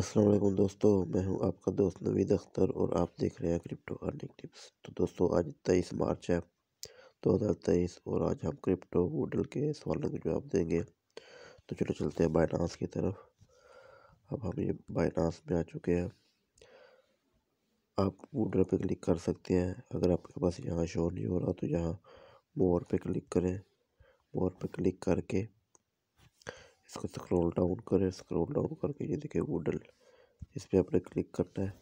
अस्सलाम वालेकुम दोस्तों मैं हूं आपका दोस्त नवीद अख्तर और आप देख रहे हैं क्रिप्टो अर्निंग टिप्स तो दोस्तों आज तेईस मार्च है दो हज़ार तेईस और आज हम क्रिप्टो मॉडल के सवालों के जवाब देंगे तो चलो चलते हैं बाइनास की तरफ अब हम ये बाइनास में आ चुके हैं आप वूडल पे क्लिक कर सकते हैं अगर आपके पास यहाँ शो नहीं हो रहा तो यहाँ मोर पर क्लिक करें मोर पर क्लिक करके इसको स्क्रॉल डाउन करें स्क्रॉल डाउन करके ये देखिए वूडल इस पर आपने क्लिक करना है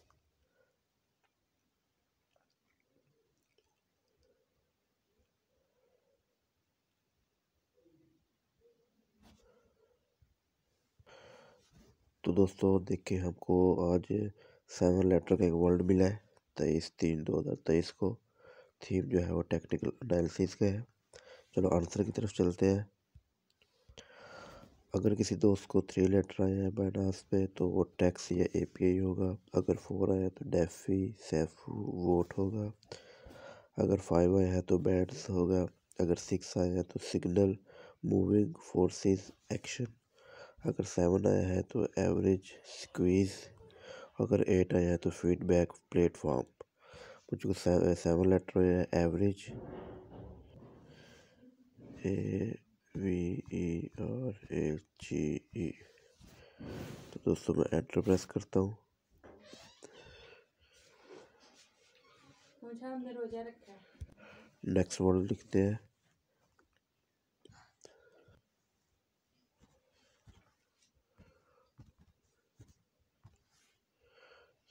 तो दोस्तों देखिए हमको आज सेवन लेटर का एक वर्ल्ड मिला है तेईस तीन दो हज़ार तेईस को थीम जो है वो टेक्निकल एनालिसिस का है चलो आंसर की तरफ चलते हैं अगर किसी दोस्त को थ्री लेटर आया है बाइनास पे तो वो टैक्स या ए पी आई होगा अगर फोर आया तो डेफी सेफू वोट होगा अगर फाइव आया है तो बैंड्स होगा अगर सिक्स आया है तो सिग्नल मूविंग फोर्सेस एक्शन अगर सेवन आया है तो एवरेज स्क्वीज़ अगर एट आया है तो फीडबैक प्लेटफॉर्म मुझको seven letter average G A तो दोस्तों मैं एंटर प्रेस करता हूँ नेक्स्ट मॉडल लिखते हैं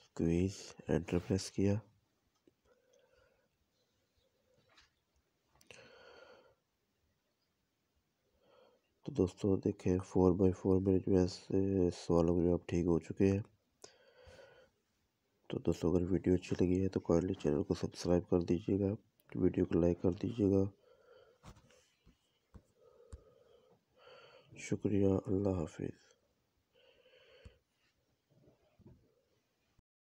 स्क्वीज एंटर प्रेस किया तो दोस्तों देखें फोर बाई फोर मेरे जो है सवालों के जवाब ठीक हो चुके हैं तो दोस्तों अगर वीडियो अच्छी लगी है तो काइंडली चैनल को सब्सक्राइब कर दीजिएगा वीडियो को लाइक कर दीजिएगा शुक्रिया अल्लाह हाफिज़